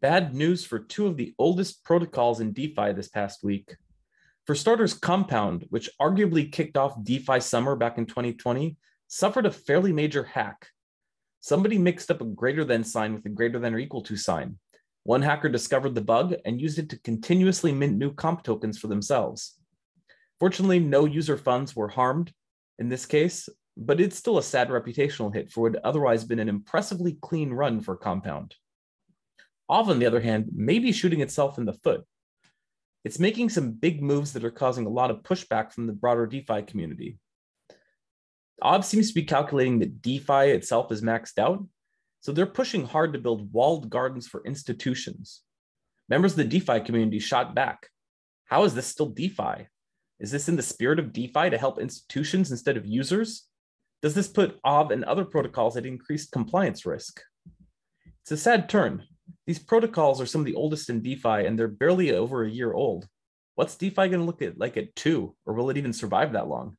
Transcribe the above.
Bad news for two of the oldest protocols in DeFi this past week. For starters, Compound, which arguably kicked off DeFi summer back in 2020, suffered a fairly major hack. Somebody mixed up a greater than sign with a greater than or equal to sign. One hacker discovered the bug and used it to continuously mint new comp tokens for themselves. Fortunately, no user funds were harmed in this case, but it's still a sad reputational hit for what would otherwise been an impressively clean run for Compound. Ava, on the other hand, may be shooting itself in the foot. It's making some big moves that are causing a lot of pushback from the broader DeFi community. Ob seems to be calculating that DeFi itself is maxed out, so they're pushing hard to build walled gardens for institutions. Members of the DeFi community shot back. How is this still DeFi? Is this in the spirit of DeFi to help institutions instead of users? Does this put OV and other protocols at increased compliance risk? It's a sad turn, these protocols are some of the oldest in DeFi, and they're barely over a year old. What's DeFi going to look at, like at two, or will it even survive that long?